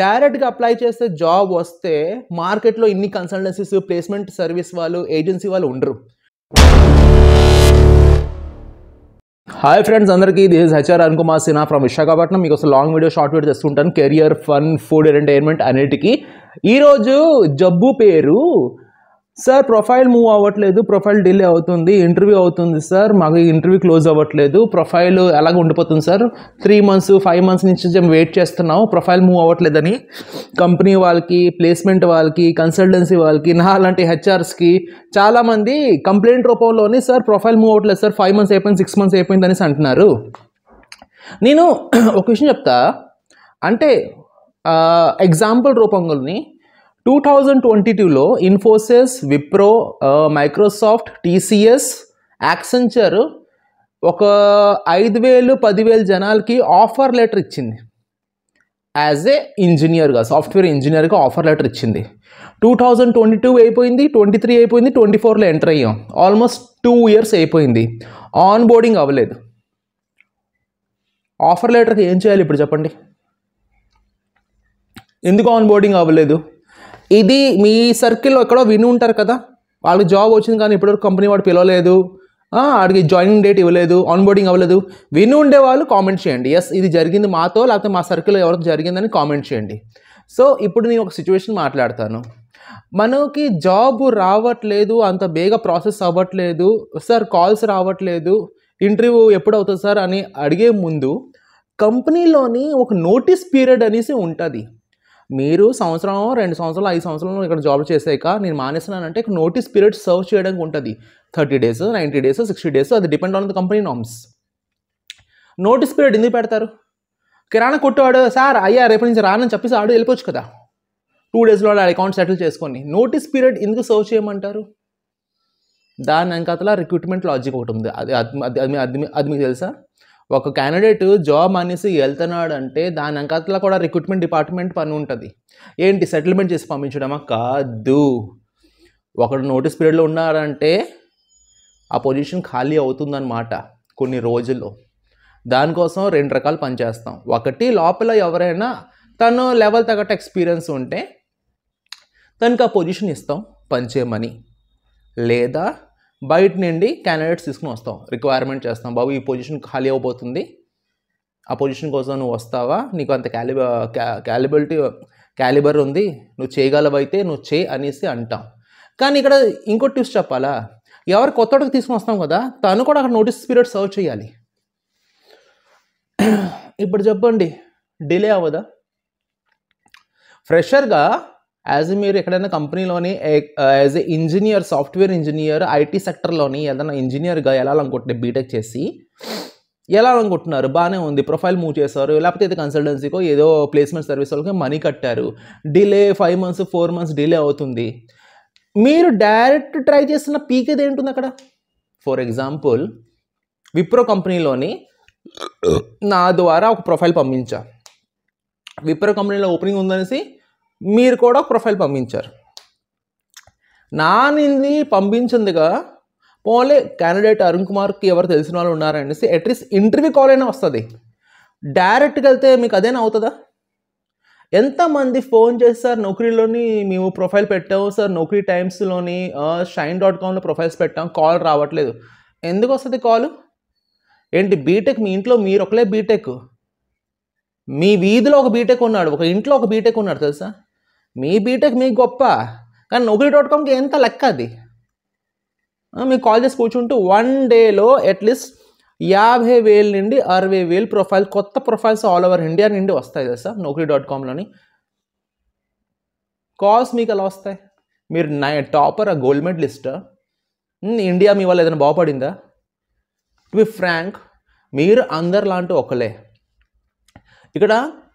డైరెక్ట్గా అప్లై చేస్తే జాబ్ వస్తే మార్కెట్లో ఇన్ని కన్సల్టెన్సీస్ ప్లేస్మెంట్ సర్వీస్ వాళ్ళు ఏజెన్సీ వాళ్ళు ఉండరు హాయ్ ఫ్రెండ్స్ అందరికీ దిస్ ఇస్ హెచ్ఆర్ అనుకుమార్ సినా ఫ్రమ్ విశాఖపట్నం మీకు అసలు లాంగ్ వీడియో షార్ట్ వీడియో చేస్తుంటాను కెరియర్ ఫన్ ఫుడ్ ఎంటర్టైన్మెంట్ అన్నిటికీ ఈరోజు జబ్బు పేరు సార్ ప్రొఫైల్ మూవ్ అవ్వట్లేదు ప్రొఫైల్ డిలే అవుతుంది ఇంటర్వ్యూ అవుతుంది సార్ మాకు ఇంటర్వ్యూ క్లోజ్ అవ్వట్లేదు ప్రొఫైల్ ఎలాగ ఉండిపోతుంది sir three months five months నుంచి మేము వెయిట్ చేస్తున్నాం ప్రొఫైల్ మూవ్ అవ్వట్లేదని కంపెనీ వాళ్ళకి ప్లేస్మెంట్ వాళ్ళకి కన్సల్టెన్సీ వాళ్ళకి నా లాంటి హెచ్ఆర్స్కి చాలామంది కంప్లైంట్ రూపంలోనే సార్ ప్రొఫైల్ మూవ్ అవ్వట్లేదు సార్ ఫైవ్ మంత్స్ అయిపోయింది సిక్స్ మంత్స్ అయిపోయింది అనేసి అంటున్నారు నేను ఒక విషయం చెప్తా అంటే ఎగ్జాంపుల్ రూపంలోని టూ థౌజండ్ ట్వంటీ టూలో ఇన్ఫోసిస్ విప్రో మైక్రోసాఫ్ట్ టీసీఎస్ యాక్సెంచర్ ఒక ఐదు వేలు పదివేలు జనాలకి ఆఫర్ లెటర్ ఇచ్చింది యాజ్ ఏ ఇంజనీర్గా సాఫ్ట్వేర్ ఇంజనీర్గా ఆఫర్ లెటర్ ఇచ్చింది టూ థౌజండ్ ట్వంటీ టూ అయిపోయింది ట్వంటీ త్రీ అయిపోయింది ట్వంటీ ఫోర్లో ఎంటర్ అయ్యాం ఆల్మోస్ట్ టూ ఇయర్స్ అయిపోయింది ఆన్ బోర్డింగ్ అవ్వలేదు ఆఫర్ లెటర్కి ఏం చేయాలి ఇప్పుడు చెప్పండి ఎందుకు ఆన్ బోర్డింగ్ అవ్వలేదు ఇది మీ సర్కిల్లో ఎక్కడో విని ఉంటారు కదా వాళ్ళకి జాబ్ వచ్చింది కానీ ఇప్పటివరకు కంపెనీ వాడు పిలవలేదు వాడికి జాయినింగ్ డేట్ ఇవ్వలేదు ఆన్బోర్డింగ్ అవ్వలేదు విని ఉండేవాళ్ళు కామెంట్ చేయండి ఎస్ ఇది జరిగింది మాతో లేకపోతే మా సర్కిల్లో ఎవరికి జరిగిందని కామెంట్ చేయండి సో ఇప్పుడు నేను ఒక సిచ్యువేషన్ మాట్లాడతాను మనకి జాబ్ రావట్లేదు అంత బేగ ప్రాసెస్ అవ్వట్లేదు సార్ కాల్స్ రావట్లేదు ఇంటర్వ్యూ ఎప్పుడు అవుతుంది సార్ అని అడిగే ముందు కంపెనీలోని ఒక నోటీస్ పీరియడ్ అనేసి ఉంటుంది మీరు సంవత్సరం రెండు సంవత్సరాలు ఐదు సంవత్సరాలు ఇక్కడ జాబ్ చేసాక నేను మానేస్తున్నానంటే ఇక్కడ నోటీస్ పీరియడ్ సర్వ్ చేయడానికి ఉంటుంది thirty days ninety days sixty days అది depend on the company norms notice period ఎందుకు పెడతారు కిరాణా కొట్టేవాడు సార్ అయ్యా రేపటి నుంచి రానని చెప్పేసి ఆడు వెళ్ళిపోవచ్చు కదా టూ డేస్లో ఆ అకౌంట్ సెటిల్ చేసుకొని నోటీస్ పీరియడ్ ఎందుకు సర్వ్ చేయమంటారు దాని వెనకాతల రిక్రూట్మెంట్ లాజిక్ ఒకటి ఉంది అది అది అది అది మీకు తెలుసా ఒక క్యాండిడేట్ జాబ్ అనేసి వెళ్తున్నాడు అంటే దాని అంకతలో కూడా రిక్రూట్మెంట్ డిపార్ట్మెంట్ పని ఉంటుంది ఏంటి సెటిల్మెంట్ చేసి పంపించడమా కాదు ఒకడు నోటీస్ పీరియడ్లో ఉన్నాడంటే ఆ పొజిషన్ ఖాళీ అవుతుందన్నమాట కొన్ని రోజుల్లో దానికోసం రెండు రకాలు పనిచేస్తాం ఒకటి లోపల ఎవరైనా తను లెవెల్ తగ్గట్టు ఎక్స్పీరియన్స్ ఉంటే తనకు ఆ పొజిషన్ ఇస్తాం పనిచేయమని లేదా బయట నుండి క్యాండిడేట్స్ తీసుకుని వస్తాం రిక్వైర్మెంట్ చేస్తాం బాబు ఈ పొజిషన్ ఖాళీ అవ్వబోతుంది ఆ పొజిషన్ కోసం నువ్వు వస్తావా నీకు అంత క్యాలిబ క్యాలిబిలిటీ క్యాలిబర్ ఉంది నువ్వు చేయగలవైతే నువ్వు చేయి అనేసి అంటాం కానీ ఇక్కడ ఇంకో ట్యూస్ చెప్పాలా ఎవరు కొత్తడికి తీసుకుని వస్తాం కదా తను కూడా అక్కడ నోటీస్ పీరియడ్ సర్వ్ చేయాలి ఇప్పుడు చెప్పండి డిలే అవ్వదా ఫ్రెషర్గా యాజ్ మీరు ఎక్కడైనా కంపెనీలోని as a engineer software engineer IT సెక్టర్లోని ఏదైనా ఇంజనీర్గా అనుకుంటే బీటెక్ చేసి అనుకుంటున్నారు బాగానే ఉంది ప్రొఫైల్ మూవ్ చేశారు లేకపోతే ఇది కన్సల్టెన్సీకో ఏదో ప్లేస్మెంట్ సర్వీస్ వాళ్ళకి మనీ కట్టారు delay five months four months delay అవుతుంది మీరు డైరెక్ట్ ట్రై చేసిన పీక్ ఏది ఏంటుంది అక్కడ ఫర్ ఎగ్జాంపుల్ విప్రో కంపెనీలోని నా ద్వారా ఒక ప్రొఫైల్ పంపించా విప్రో కంపెనీలో ఓపెనింగ్ ఉందనేసి మీరు కూడా ప్రొఫైల్ పంపించారు నానిని పంపించిందిగా పోలే క్యాండిడేట్ అరుణ్ కుమార్కి ఎవరు తెలిసిన వాళ్ళు ఉన్నారనేసి అట్లీస్ట్ ఇంటర్వ్యూ కాల్ అయినా వస్తుంది డైరెక్ట్గా వెళ్తే మీకు అదేనా అవుతుందా ఎంతమంది ఫోన్ చేసి సార్ నౌకరీలోని మేము ప్రొఫైల్ పెట్టాము సార్ నౌకరీ టైమ్స్లోని షైన్ డాట్ కామ్లో ప్రొఫైల్స్ పెట్టాం కాల్ రావట్లేదు ఎందుకు వస్తుంది కాల్ ఏంటి బీటెక్ మీ ఇంట్లో మీరు ఒకలే బీటెక్ మీ వీధిలో ఒక బీటెక్ ఉన్నాడు ఒక ఇంట్లో ఒక బీటెక్ ఉన్నాడు తెలుసా మీ బీటెక్ మీకు గొప్ప కానీ నౌకరీ డాట్ కామ్కి ఎంత లెక్క అది మీకు కాల్ చేసి కూర్చుంటూ వన్ డేలో అట్లీస్ట్ యాభై వేల నుండి అరవై వేలు ప్రొఫైల్ కొత్త ప్రొఫైల్స్ ఆల్ ఓవర్ ఇండియా నుండి వస్తాయి కదా సార్ నౌకరీ డాట్ కామ్లోని కాల్స్ మీకు అలా వస్తాయి మీరు నై టాపర్ ఆ గోల్డ్ మెడలిస్ట్ ఇండియా మీ వాళ్ళు ఏదైనా బాగుపడిందా టు బి ఫ్రాంక్ మీరు అందరు లాంటి ఒకలే ఇక్కడ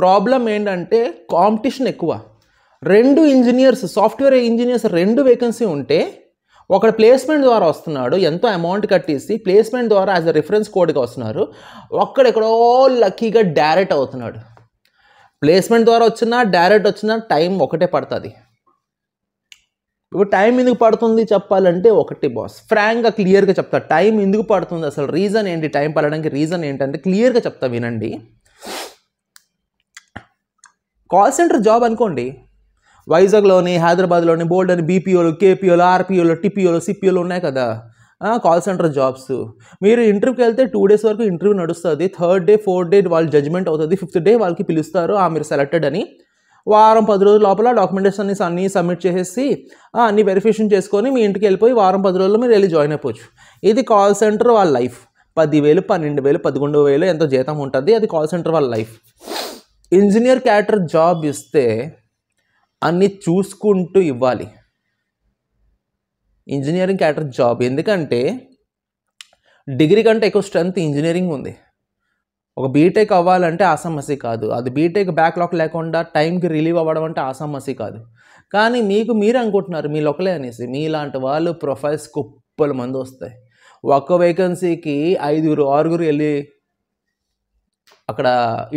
ప్రాబ్లం ఏంటంటే కాంపిటీషన్ ఎక్కువ రెండు ఇంజనీర్స్ సాఫ్ట్వేర్ ఇంజనీర్స్ రెండు వేకెన్సీ ఉంటే ఒకడు ప్లేస్మెంట్ ద్వారా వస్తున్నాడు ఎంతో అమౌంట్ కట్టేసి ప్లేస్మెంట్ ద్వారా యాజ్ అ రిఫరెన్స్ కోడ్గా వస్తున్నారు ఒక్కడెక్కడో లక్కీగా డైరెక్ట్ అవుతున్నాడు ప్లేస్మెంట్ ద్వారా వచ్చినా డైరెక్ట్ వచ్చినా టైం ఒకటే పడుతుంది ఇప్పుడు టైం ఎందుకు పడుతుంది చెప్పాలంటే ఒకటి బాస్ ఫ్రాంక్గా క్లియర్గా చెప్తా టైం ఎందుకు పడుతుంది అసలు రీజన్ ఏంటి టైం పడడానికి రీజన్ ఏంటంటే క్లియర్గా చెప్తా వినండి కాల్ సెంటర్ జాబ్ అనుకోండి వైజాగ్లోని హైదరాబాద్లోని బోల్డ్ అని బీపీఓలు కేపీఓలు ఆర్పీఓలు టిపిఓలు సిపిఓలు ఉన్నాయి కదా కాల్ సెంటర్ జాబ్స్ మీరు ఇంటర్వ్యూకి వెళ్తే టూ డేస్ వరకు ఇంటర్వ్యూ నడుస్తుంది థర్డ్ డే ఫోర్త్ డే వాళ్ళు జడ్జ్మెంట్ అవుతుంది ఫిఫ్త్ డే వాళ్ళకి పిలుస్తారు ఆ మీరు సెలెక్టెడ్ అని వారం పది రోజుల లోపల డాక్యుమెంటేషన్ అన్ని సబ్మిట్ చేసేసి అన్ని వెరిఫికేషన్ చేసుకొని మీ ఇంటికి వెళ్ళిపోయి వారం పది రోజుల్లో మీరు వెళ్ళి జాయిన్ అయిపోవచ్చు ఇది కాల్ సెంటర్ వాళ్ళ లైఫ్ పదివేలు పన్నెండు వేలు పదకొండు వేలు ఎంతో జీతం ఉంటుంది అది కాల్ సెంటర్ వాళ్ళ లైఫ్ ఇంజనీర్ క్యాటర్ జాబ్ ఇస్తే అన్నీ చూసుకుంటూ ఇవ్వాలి ఇంజనీరింగ్ క్యాటర్ జాబ్ ఎందుకంటే డిగ్రీ కంటే ఎక్కువ స్ట్రెంత్ ఇంజనీరింగ్ ఉంది ఒక బీటెక్ అవ్వాలంటే ఆ సమస్య కాదు అది బీటెక్ బ్యాక్లాక్ లేకుండా టైంకి రిలీవ్ అవ్వడం అంటే ఆ సమస్య కాదు కానీ మీకు మీరు అనుకుంటున్నారు మీ లోకలే అనేసి మీలాంటి వాళ్ళు ప్రొఫైల్స్ కుప్పల మంది వస్తాయి ఒక్క వేకెన్సీకి ఐదుగురు ఆరుగురు వెళ్ళి అక్కడ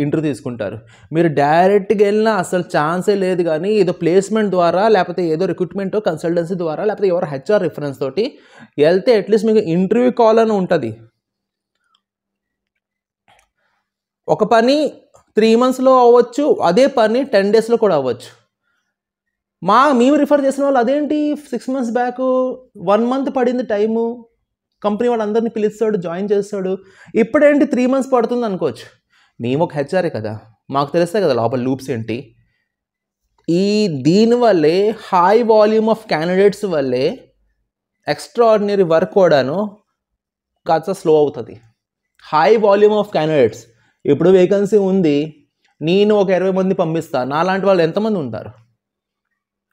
ఇంటర్వ్యూ తీసుకుంటారు మీరు డైరెక్ట్గా వెళ్ళినా అసలు ఛాన్సే లేదు కానీ ఏదో ప్లేస్మెంట్ ద్వారా లేకపోతే ఏదో రిక్రూట్మెంట్ కన్సల్టెన్సీ ద్వారా లేకపోతే ఎవరు హెచ్ఆర్ రిఫరెన్స్ తోటి వెళ్తే అట్లీస్ట్ మీకు ఇంటర్వ్యూ కాల్ అని ఉంటుంది ఒక పని త్రీ మంత్స్లో అవ్వచ్చు అదే పని టెన్ డేస్లో కూడా అవ్వచ్చు మా మేము రిఫర్ చేసిన వాళ్ళు అదేంటి six months back one month పడింది టైము కంపెనీ వాళ్ళందరినీ పిలుస్తాడు జాయిన్ చేస్తాడు ఇప్పుడేంటి త్రీ మంత్స్ పడుతుంది అనుకోవచ్చు మేము ఒక హెచ్ఆర్ఏ కదా మాకు తెలుస్తాయి కదా లోపల లూప్స్ ఏంటి ఈ దీనివల్లే హై వాల్యూమ్ ఆఫ్ క్యాండిడేట్స్ వల్లే ఎక్స్ట్రాడినరీ వర్క్ కూడాను కాస్త స్లో అవుతుంది హై వాల్యూమ్ ఆఫ్ క్యాండిడేట్స్ ఇప్పుడు వేకెన్సీ ఉంది నేను ఒక ఇరవై మంది పంపిస్తాను నాలాంటి వాళ్ళు ఎంతమంది ఉంటారు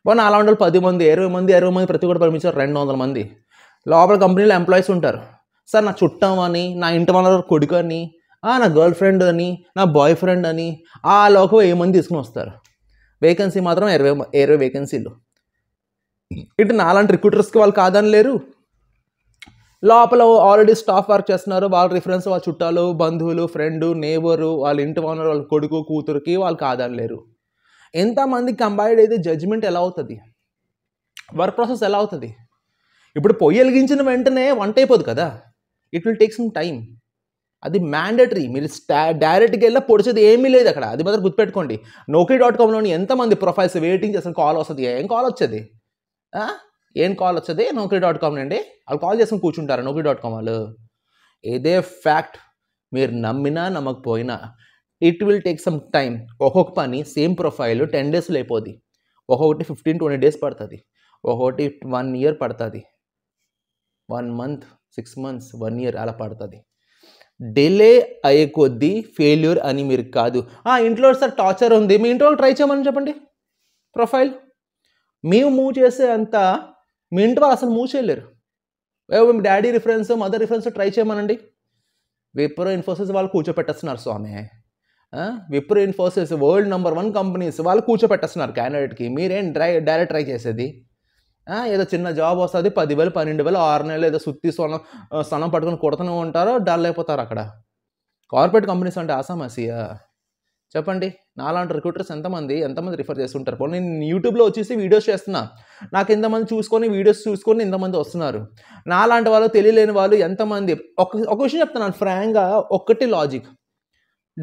పోనీ అలాంటి వాళ్ళు పది మంది ఇరవై మంది ఇరవై మంది ప్రతి కూడా పంపించారు రెండు వందల మంది లోపల కంపెనీలో ఎంప్లాయీస్ ఉంటారు సార్ నా చుట్టం అని నా ఇంటి వాళ్ళ కొడుకు అని నా గర్ల్ ఫ్రెండ్ అని నా బాయ్ ఫ్రెండ్ అని ఆ లోక వెయ్యి మంది తీసుకుని వస్తారు వేకెన్సీ మాత్రం ఇరవై ఇరవై వేకెన్సీలు ఇటు నాలాంటి రిక్రూటర్స్కి వాళ్ళు కాదని లేరు లోపల ఆల్రెడీ స్టాఫ్ వర్క్ చేస్తున్నారు వాళ్ళ రిఫరెన్స్ వాళ్ళ చుట్టాలు బంధువులు ఫ్రెండు నేబరు వాళ్ళ ఇంటి ఓనర్ వాళ్ళ కొడుకు కూతురికి వాళ్ళు కాదని లేరు ఎంతమంది కంబైడ్ అయితే జడ్జ్మెంట్ ఎలా అవుతుంది వర్క్ ప్రాసెస్ ఎలా అవుతుంది ఇప్పుడు పొయ్యి వెలిగించిన వెంటనే వంట అయిపోదు కదా it will take some time అది మ్యాండేటరీ మీరు స్టా డైరెక్ట్గా వెళ్ళి పొడిచేది ఏమీ లేదు అక్కడ అది మాత్రం గుర్తుపెట్టుకోండి నోకీ డాట్ కామ్లోని ఎంతమంది ప్రొఫైల్స్ వెయిటింగ్ చేసిన కాల్ వస్తుంది ఏం కాల్ వచ్చేది ఏం కాల్ వచ్చేది నోకరీ డాట్ కామ్ అండి వాళ్ళు కాల్ చేసుకుని కూర్చుంటారు నోకరీ డాట్ కామ్ వాళ్ళు ఇదే ఫ్యాక్ట్ మీరు నమ్మినా నమ్మకపోయినా it will take some time ఒక్కొక్క పని సేమ్ ప్రొఫైల్ టెన్ డేస్లో అయిపోద్ది ఒక్కొక్కటి ఫిఫ్టీన్ ట్వంటీ డేస్ పడుతుంది ఒక్కొక్కటి వన్ ఇయర్ పడుతుంది one month six months one year అలా పడుతుంది డిలే అయ్యే కొద్దీ ఫెయిల్యూర్ అని మీరు కాదు ఆ ఇంట్లో సార్ టార్చర్ ఉంది మీ ఇంట్లో ట్రై చేయమని చెప్పండి ప్రొఫైల్ మేము మూవ్ చేసే అంత మీ ఇంటి వాళ్ళు అసలు మూవ్ చేయలేరు మీ daddy reference mother reference try చేయమనండి విప్రో ఇన్ఫోసిస్ వాళ్ళు కూర్చోపెట్టేస్తున్నారు స్వామి Wipro Infosys world number one companies వాళ్ళు కూర్చోపెట్టేస్తున్నారు క్యాండిడేట్కి మీరేం డ్రై డైరెక్ట్ ట్రై చేసేది ఏదో చిన్న జాబ్ వస్తుంది పదివేలు పన్నెండు వేలు ఆరు నెలలు ఏదో సుత్తి సొనం స్థలం పట్టుకొని కొడుతూనే ఉంటారో డల్ అయిపోతారు అక్కడ కార్పొరేట్ కంపెనీస్ అంటే ఆసామాసియా చెప్పండి నాలాంటి రిక్రూటర్స్ ఎంతమంది ఎంతమంది రిఫర్ చేస్తుంటారు పోనీ నేను యూట్యూబ్లో వచ్చేసి వీడియోస్ చేస్తున్నా నాకు ఇంతమంది చూసుకొని వీడియోస్ చూసుకొని ఇంతమంది వస్తున్నారు నాలాంటి వాళ్ళు తెలియలేని వాళ్ళు ఎంతమంది ఒక ఒక విషయం చెప్తున్నాను ఫ్రాంక్గా ఒక్కటి లాజిక్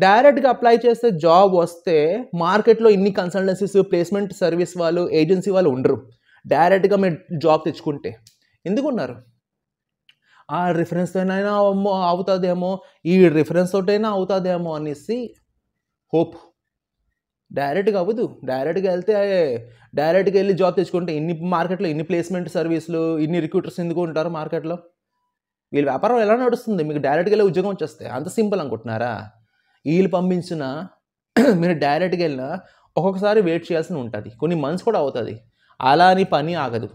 డైరెక్ట్గా అప్లై చేస్తే జాబ్ వస్తే మార్కెట్లో ఇన్ని కన్సల్టెన్సీస్ ప్లేస్మెంట్ సర్వీస్ వాళ్ళు ఏజెన్సీ వాళ్ళు ఉండరు డైరెక్ట్గా మీరు జాబ్ తెచ్చుకుంటే ఎందుకున్నారు ఆ రిఫరెన్స్ తోనైనా అమ్మో అవుతుందేమో ఈ రిఫరెన్స్ తోటైనా అవుతుందేమో అనేసి హోప్ డైరెక్ట్గా అవ్వదు డైరెక్ట్గా వెళ్తే డైరెక్ట్గా వెళ్ళి జాబ్ తెచ్చుకుంటే ఇన్ని మార్కెట్లో ఇన్ని ప్లేస్మెంట్ సర్వీసులు ఇన్ని రిక్రూటర్స్ ఎందుకు ఉంటారు మార్కెట్లో వీళ్ళ వ్యాపారం ఎలా నడుస్తుంది మీకు డైరెక్ట్గా వెళ్ళి ఉద్యోగం వచ్చేస్తే అంత సింపుల్ అనుకుంటున్నారా వీళ్ళు పంపించిన మీరు డైరెక్ట్గా వెళ్ళినా ఒక్కొక్కసారి వెయిట్ చేయాల్సి ఉంటుంది కొన్ని మంత్స్ కూడా అవుతుంది అలా అని పని ఆగదు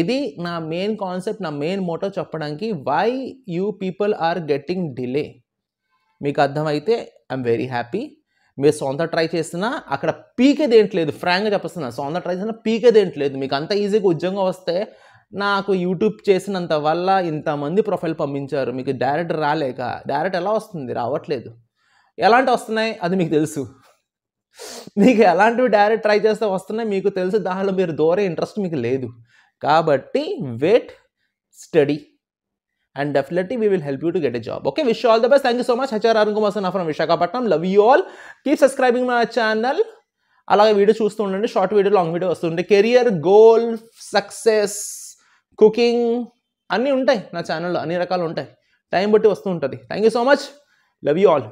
ఇది నా మెయిన్ కాన్సెప్ట్ నా మెయిన్ మోటో చెప్పడానికి why you people are getting delay మీకు అర్థమైతే ఐఎమ్ వెరీ హ్యాపీ మీరు సొంత ట్రై చేసినా అక్కడ పీకేది దేంట్లేదు ఫ్రాంక్గా చెప్పేస్తున్నా సొంత ట్రై చేసినా పీకేది దేంట్లేదు మీకు అంత ఈజీగా ఉద్యోగం వస్తే నాకు యూట్యూబ్ చేసినంత వల్ల ఇంతమంది ప్రొఫైల్ పంపించారు మీకు డైరెక్ట్ రాలేక డైరెక్ట్ ఎలా వస్తుంది రావట్లేదు ఎలాంటి వస్తున్నాయి అది మీకు తెలుసు మీకు ఎలాంటివి డైరెక్ట్ ట్రై చేస్తే వస్తున్నాయి మీకు తెలుసు దానిలో మీరు దూరే ఇంట్రెస్ట్ మీకు లేదు కాబట్టి wait study and definitely we will help you to get a job okay wish all the best thank you so much HR Arun Kumar sir from Visakhapatnam love you all keep subscribing my channel అలాగే video చూస్తూ ఉండండి short video long video వస్తుండే career goal success cooking అన్నీ ఉంటాయి నా ఛానల్లో అన్ని రకాలు ఉంటాయి టైం బట్టి వస్తూ ఉంటుంది thank you so much love you all